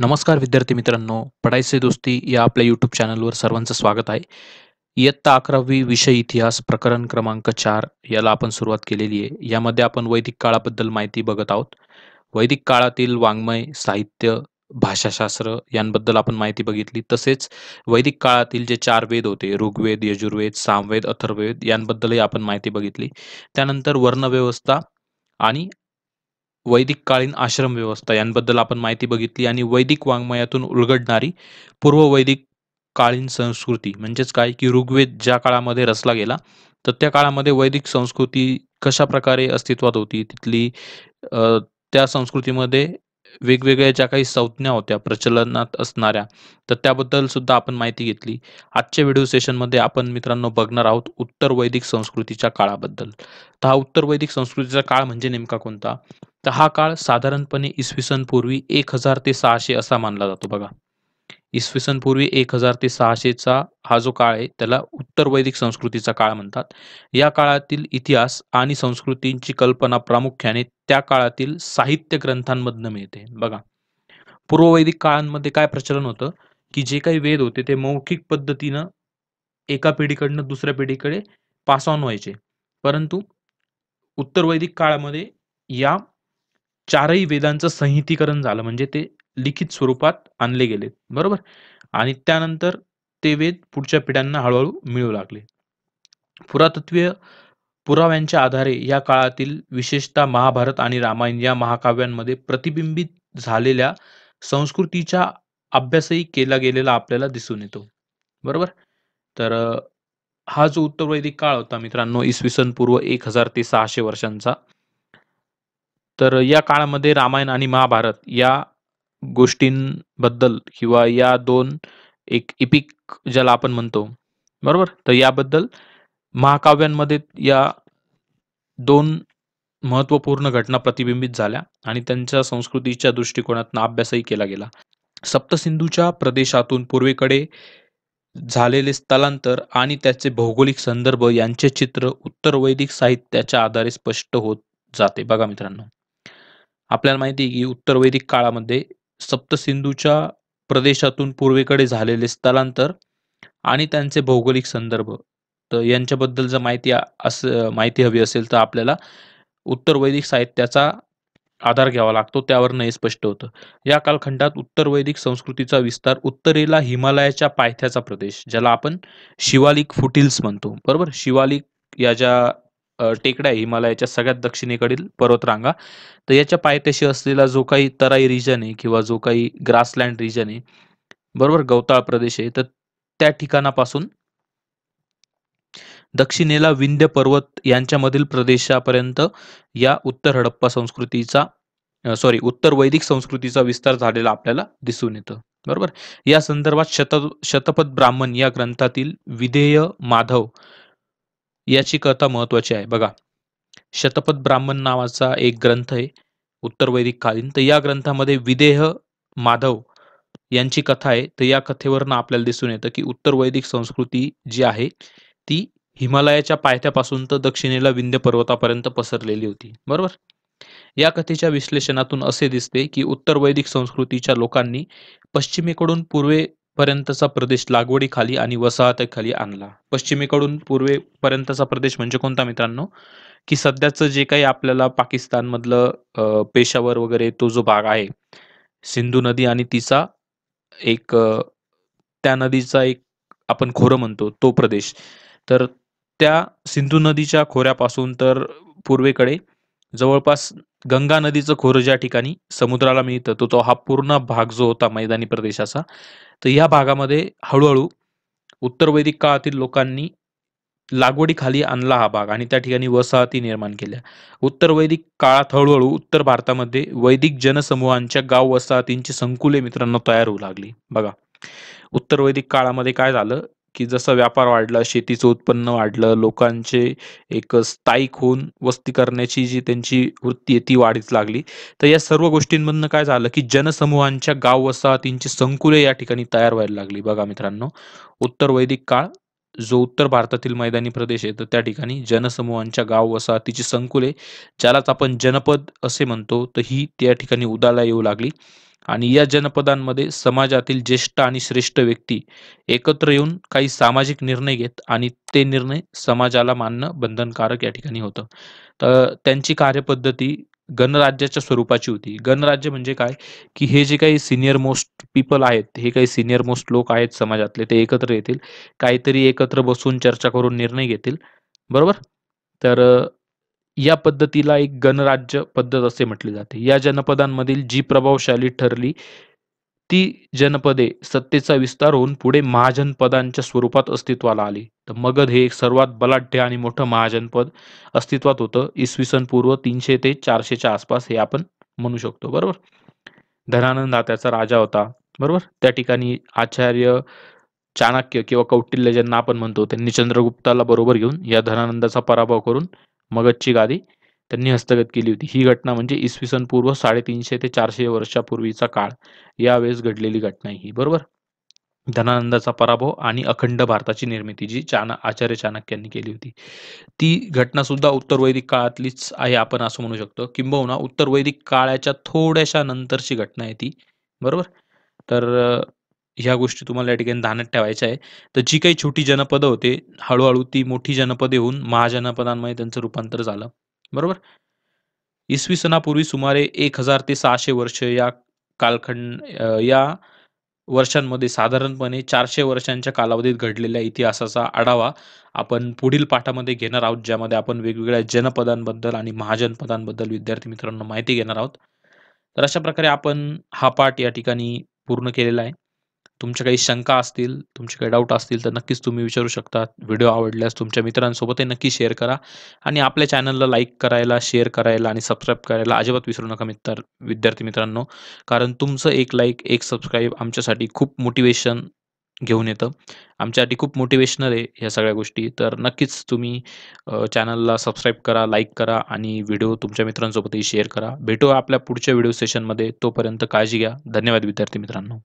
नमस्कार विद्यार्थी मित्रांनो पडायचे दोस्ती या आपल्या यूट्यूब चॅनलवर सर्वांचं स्वागत आहे इयत्ता अकरावी विषय इतिहास प्रकरण क्रमांक चार याला आपण सुरुवात केलेली आहे यामध्ये आपण वैदिक काळाबद्दल माहिती बघत आहोत वैदिक काळातील वाङ्मय साहित्य भाषाशास्त्र यांबद्दल आपण माहिती बघितली तसेच वैदिक काळातील जे चार वेद होते ऋग्वेद यजुर्वेद सामवेद अथर्ववेद यांबद्दलही आपण माहिती बघितली त्यानंतर वर्णव्यवस्था आणि वैदिक आश्रम व्यवस्था यांबद्दल आपण माहिती बघितली आणि वैदिक वाङ्मयातून उलगडणारी पूर्व वैदिक कालीन संस्कृती म्हणजेच काय की ऋग्वेद ज्या काळामध्ये रचला गेला तर त्या काळामध्ये वैदिक संस्कृती कशा प्रकारे अस्तित्वात होती तिथली त्या संस्कृतीमध्ये वेगवेगळ्या ज्या काही संज्ञा होत्या प्रचलनात असणाऱ्या तर त्याबद्दल सुद्धा आपण माहिती घेतली आजच्या व्हिडिओ सेशनमध्ये आपण मित्रांनो बघणार आहोत उत्तर वैदिक संस्कृतीच्या काळाबद्दल तर हा उत्तर वैदिक संस्कृतीचा काळ म्हणजे नेमका कोणता तर हा काळ साधारणपणे इसवी सन पूर्वी एक हजार ते सहाशे असा मानला जातो बघा इसवी सन पूर्वी एक हजार ते सहाशेचा हा जो काळ आहे त्याला उत्तर वैदिक संस्कृतीचा काळ म्हणतात या काळातील इतिहास आणि संस्कृतींची कल्पना प्रामुख्याने त्या काळातील साहित्य ग्रंथांमधनं मिळते बघा पूर्ववैदिक काळांमध्ये काय प्रचलन होतं की जे काही वेद होते ते मौखिक पद्धतीनं एका पिढीकडनं दुसऱ्या पिढीकडे पास ऑन व्हायचे परंतु उत्तर वैदिक काळामध्ये या चारही वेदांचं संहितीकरण झालं म्हणजे ते लिखित स्वरूपात आणले गेले बरोबर आणि त्यानंतर ते वेद पुढच्या पिढ्यांना हळूहळू मिळू लागले पुरातत्वीय पुराव्यांच्या आधारे या काळातील विशेषतः महाभारत आणि रामायण या महाकाव्यांमध्ये प्रतिबिंबित झालेल्या संस्कृतीचा अभ्यासही केला गेलेला आपल्याला दिसून येतो बरोबर तर हा जो उत्तर वैदिक काळ होता मित्रांनो इसवी सन पूर्व एक हजार ते सहाशे वर्षांचा तर या काळामध्ये रामायण आणि महाभारत या गोष्टींबद्दल किंवा या दोन एक इपिक ज्याला आपण म्हणतो बरोबर तर याबद्दल महाकाव्यांमध्ये या दोन महत्वपूर्ण घटना प्रतिबिंबित झाल्या आणि त्यांच्या संस्कृतीच्या दृष्टिकोनातून अभ्यासही केला गेला सप्तसिंधूच्या प्रदेशातून पूर्वेकडे झालेले स्थलांतर आणि त्याचे भौगोलिक संदर्भ यांचे चित्र उत्तर वैदिक साहित्याच्या आधारे स्पष्ट होत जाते बघा मित्रांनो आपल्याला माहिती आहे की उत्तर वैदिक काळामध्ये सप्तसिंधूच्या प्रदेशातून पूर्वेकडे झालेले स्थलांतर आणि त्यांचे भौगोलिक संदर्भ तर यांच्याबद्दल जर माहिती अस माहिती हवी असेल तर आपल्याला उत्तर वैदिक साहित्याचा आधार घ्यावा लागतो त्यावर नाही स्पष्ट होतं या कालखंडात उत्तर वैदिक संस्कृतीचा विस्तार उत्तरेला हिमालयाच्या पायथ्याचा प्रदेश ज्याला आपण शिवालिक फुटिल्स म्हणतो बरोबर शिवालिक या ज्या टेकड्या आहे हिमालयाच्या सगळ्यात दक्षिणेकडील पर्वतरांगा तर याच्या पायथ्याशी असलेला जो काही तराई रिजन आहे किंवा जो काही ग्रासलँड रिजन आहे बरोबर गवताळ प्रदेश आहे तर त्या ठिकाणापासून दक्षिणेला विंध्य पर्वत यांच्यामधील प्रदेशापर्यंत या उत्तर हडप्पा संस्कृतीचा सॉरी उत्तर वैदिक संस्कृतीचा विस्तार झालेला आपल्याला दिसून येतं बरोबर या संदर्भात शत शतपथ ब्राह्मण या ग्रंथातील विधेय माधव याची कथा महत्वाची आहे बघा शतपथ ब्राह्मण नावाचा एक ग्रंथ आहे उत्तर वैदिक कालीन तर या ग्रंथामध्ये विदेह माधव यांची कथा आहे तर या कथेवरनं आपल्याला दिसून येतं की उत्तर वैदिक संस्कृती जी आहे ती हिमालयाच्या पायथ्यापासून तर दक्षिणेला विंध्य पर्वतापर्यंत पसरलेली होती बरोबर या कथेच्या विश्लेषणातून असे दिसते की उत्तर वैदिक संस्कृतीच्या लोकांनी पश्चिमेकडून पूर्वे पर्यंतचा प्रदेश लागवडीखाली आणि वसाहतीखाली आणला पश्चिमेकडून पूर्वेपर्यंतचा प्रदेश म्हणजे कोणता मित्रांनो की सध्याचं जे काही आपल्याला पाकिस्तानमधलं पेशावर वगैरे तो जो भाग आहे सिंधू नदी आणि तिचा एक त्या नदीचा एक आपण खोरं म्हणतो तो प्रदेश तर त्या सिंधू नदीच्या खोऱ्यापासून तर पूर्वेकडे जवळपास गंगा नदीचं खोर ज्या ठिकाणी समुद्राला मिळतं तो तो हा पूर्ण भाग जो होता मैदानी प्रदेशाचा तर या भागामध्ये हळूहळू उत्तर वैदिक काळातील लोकांनी लागवडीखाली आणला हा भाग आणि त्या ठिकाणी वसाहती निर्माण केल्या उत्तर वैदिक काळात हळूहळू उत्तर भारतामध्ये वैदिक जनसमूहांच्या गाव वसाहतींची संकुले मित्रांनो तयार होऊ लागली बघा उत्तर वैदिक काळामध्ये काय झालं की जसं व्यापार वाढला शेतीचं उत्पन्न वाढलं लोकांचे एक स्थायिक होऊन वस्ती करण्याची जी त्यांची वृत्ती आहे ती वाढीच लागली तर या सर्व गोष्टींमधनं काय झालं की जनसमूहांच्या गाव वसाहतींची संकुले या ठिकाणी तयार व्हायला लागली बघा मित्रांनो उत्तर वैदिक काळ जो उत्तर भारतातील मैदानी प्रदेश आहे तर त्या ठिकाणी जनसमूहांच्या गाव वसाहतीची संकुले ज्यालाच आपण जनपद असे म्हणतो तर ही त्या ठिकाणी उदाला येऊ लागली आणि या जनपदांमध्ये समाजातील ज्येष्ठ आणि श्रेष्ठ व्यक्ती एकत्र येऊन काही सामाजिक निर्णय घेत आणि ते निर्णय समाजाला मानणं बंधनकारक या ठिकाणी होतं तर त्यांची कार्यपद्धती गणराज्याच्या स्वरूपाची होती गणराज्य म्हणजे काय की हे जे काही सिनियर मोस्ट पीपल आहेत हे काही सिनियर मोस्ट लोक आहेत समाजातले ते एकत्र येतील काहीतरी एकत्र बसून चर्चा करून निर्णय घेतील बरोबर तर या पद्धतीला एक गणराज्य पद्धत असे म्हटले जाते या जनपदांमधील जी प्रभावशाली ठरली ती जनपदे सत्तेचा विस्तार होऊन पुढे महाजनपदांच्या स्वरूपात अस्तित्वाला आली तर मगध हे एक सर्वात बलाढ्य आणि मोठं महाजनपद अस्तित्वात होतं इसवी सन पूर्व तीनशे ते चारशेच्या आसपास हे आपण म्हणू शकतो बरोबर धनानंद हा त्याचा राजा होता बरोबर त्या ठिकाणी आचार्य चाणक्य किंवा कौटिल्य ज्यांना आपण म्हणतो त्यांनी चंद्रगुप्ताला बरोबर घेऊन या धनानंदाचा पराभव करून मगधची गादी त्यांनी हस्तगत केली होती ही घटना म्हणजे इसवी सन पूर्व साडेतीनशे ते चारशे वर्षापूर्वीचा काळ यावेळेस घडलेली घटना ही बरोबर धनानंदाचा पराभव आणि अखंड भारताची निर्मिती जी चाण आचार्य चाणक्यांनी केली होती ती घटना सुद्धा उत्तर वैदिक काळातलीच आहे आपण असं म्हणू शकतो किंबहुना उत्तर वैदिक काळाच्या थोड्याशा नंतरची घटना आहे ती बरोबर तर ह्या गोष्टी तुम्हाला या ठिकाणी ध्यानात ठेवायच्या आहे तर जी काही छोटी जनपदं होते हळूहळू ती मोठी जनपद होऊन महाजनपदांमध्ये त्यांचं रूपांतर झालं बरोबर इसवी सणापूर्वी सुमारे एक हजार ते सहाशे वर्ष या कालखंड या वर्षांमध्ये साधारणपणे चारशे वर्षांच्या कालावधीत घडलेल्या इतिहासाचा आढावा आपण पुढील पाठामध्ये घेणार आहोत ज्यामध्ये आपण वेगवेगळ्या जनपदांबद्दल आणि महाजनपदांबद्दल विद्यार्थी मित्रांनो माहिती घेणार आहोत तर अशा प्रकारे आपण हा पाठ या ठिकाणी पूर्ण केलेला आहे तुमच्या काही शंका असतील तुमचे काही डाऊट असतील तर नक्कीच तुम्ही विचारू शकता व्हिडिओ आवडल्यास तुमच्या मित्रांसोबत नक्की शेअर करा आणि आपल्या चॅनलला लाईक करायला शेअर करायला आणि सबस्क्राईब करायला अजिबात विसरू नका मित्र विद्यार्थी मित्रांनो कारण तुमचं एक लाईक एक सबस्क्राईब आमच्यासाठी खूप मोटिवेशन घेऊन येतं आमच्यासाठी खूप मोटिवेशनल आहे ह्या सगळ्या गोष्टी तर नक्कीच तुम्ही चॅनलला सबस्क्राईब करा लाईक करा आणि व्हिडिओ तुमच्या मित्रांसोबतही शेअर करा भेटूया आपल्या पुढच्या व्हिडिओ सेशनमध्ये तोपर्यंत काळजी घ्या धन्यवाद विद्यार्थी मित्रांनो